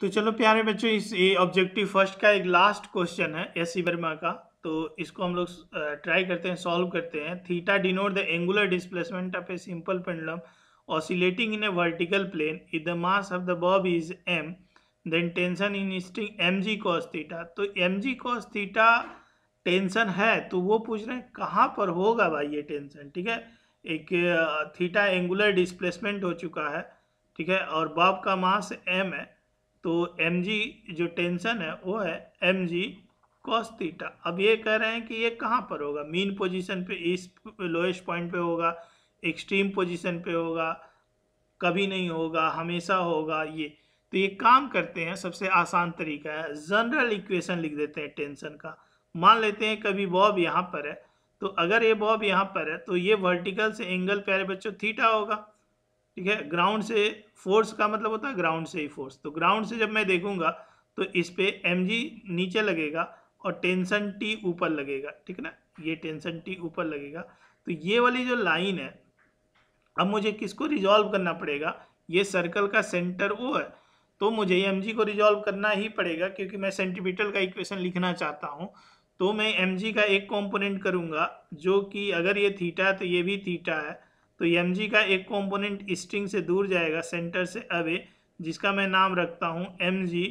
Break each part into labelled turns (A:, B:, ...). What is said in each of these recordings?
A: तो चलो प्यारे बच्चों इस ऑब्जेक्टिव फर्स्ट का एक लास्ट क्वेश्चन है एस सी वर्मा का तो इसको हम लोग ट्राई करते हैं सॉल्व करते हैं theta denote the angular displacement of a simple pendulum oscillating in a vertical plane if the mass of the bob is M then tension in string M G cos theta तो M G cos theta tension है तो वो पूछ रहे हैं कहाँ पर होगा भाई ये टेंशन ठीक है एक थीटा एंगुलर डिस्प्लेसमेंट हो चुका है ठीक है और बॉब का मास एम है तो एम जी जो टेंशन है वो है एम जी कॉस थीटा अब ये कह रहे हैं कि ये कहाँ पर होगा मीन पोजीशन पे इस लोएस्ट पॉइंट पे होगा एक्सट्रीम पोजीशन पे होगा कभी नहीं होगा हमेशा होगा ये तो ये काम करते हैं सबसे आसान तरीका है जनरल इक्वेशन लिख देते हैं टेंशन का मान लेते हैं कभी बॉब यहाँ पर है तो अगर ये बॉब यहाँ पर है तो ये वर्टिकल से एंगल प्यारे बच्चों थीटा होगा ठीक है ग्राउंड से फोर्स का मतलब होता है ग्राउंड से ही फोर्स तो ग्राउंड से जब मैं देखूंगा तो इस पर एम नीचे लगेगा और टेंशन टी ऊपर लगेगा ठीक है ना ये टेंशन टी ऊपर लगेगा तो ये वाली जो लाइन है अब मुझे किसको रिजॉल्व करना पड़ेगा ये सर्कल का सेंटर वो है तो मुझे एम को रिजॉल्व करना ही पड़ेगा क्योंकि मैं सेंटीमीटर का इक्वेशन लिखना चाहता हूँ तो मैं एम का एक कॉम्पोनेंट करूँगा जो कि अगर ये थीटा है तो ये भी थीटा है तो एम का एक कॉम्पोनेंट स्ट्रिंग से दूर जाएगा सेंटर से अवे जिसका मैं नाम रखता हूँ एम जी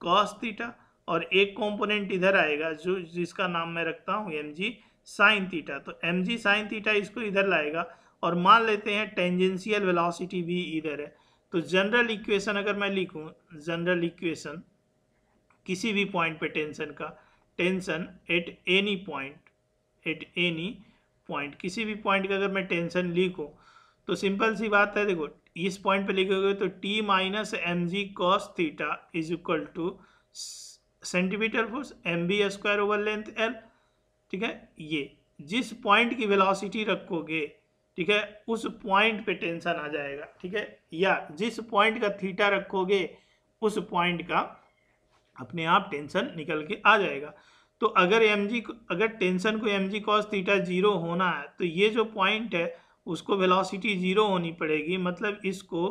A: कॉस थीटा और एक कॉम्पोनेंट इधर आएगा जो जिसका नाम मैं रखता हूँ एम जी साइन थीटा तो एम जी साइन थीटा इसको इधर लाएगा और मान लेते हैं टेंजेंशियल वेलोसिटी भी इधर है तो जनरल इक्वेशन अगर मैं लिखूँ जनरल इक्वेशन किसी भी पॉइंट पे टेंशन का tension at any point at any point किसी भी पॉइंट का अगर मैं टेंशन लिखूँ तो सिंपल सी बात है देखो इस पॉइंट पे लिखोगे तो T minus M G cos theta is equal to centimeter force M B square over length L ठीक है ये जिस पॉइंट की वेलोसिटी रखोगे ठीक है उस पॉइंट पे टेंशन आ जाएगा ठीक है या जिस पॉइंट का थीटा रखोगे उस पॉइंट का अपने आप टेंशन निकल के आ जाएगा तो अगर एम जी अगर टेंशन को M G cos theta zero होना है तो ये जो पॉइंट है उसको वेलोसिटी जीरो होनी पड़ेगी मतलब इसको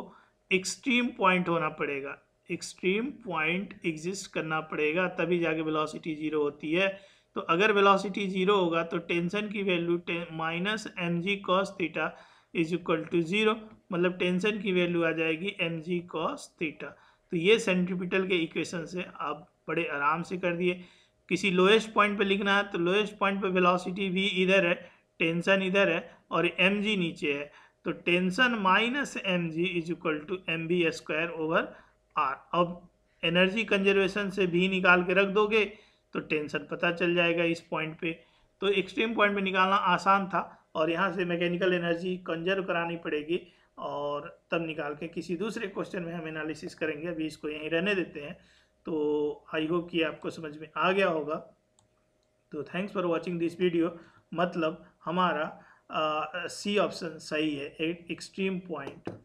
A: एक्सट्रीम पॉइंट होना पड़ेगा एक्सट्रीम पॉइंट एग्जिस्ट करना पड़ेगा तभी जाके वेलोसिटी जीरो होती है तो अगर वेलोसिटी जीरो होगा तो टेंशन की value minus M G cos theta is equal to zero मतलब टेंशन की वैल्यू आ जाएगी एम जी कॉस थीटा तो ये सेंट्रिपिटल के इक्वेशन से आप बड़े आराम से कर दिए किसी लोएस्ट पॉइंट पे लिखना है तो लोएस्ट पॉइंट पे वेलोसिटी भी इधर है टेंशन इधर है और एम जी नीचे है तो tension minus M G is equal to M B square over R अब एनर्जी कंजर्वेशन से भी निकाल के रख दोगे तो टेंशन पता चल जाएगा इस पॉइंट पे तो एक्सट्रीम पॉइंट पे निकालना आसान था और यहाँ से मैकेनिकल एनर्जी कंजर्व करानी पड़ेगी और तब निकाल के किसी दूसरे क्वेश्चन में हम एनालिसिस करेंगे अभी इसको यहीं रहने देते हैं तो आई होप कि आपको समझ में आ गया होगा तो thanks for watching this video मतलब हमारा सी ऑप्शन सही है एक्सट्रीम पॉइंट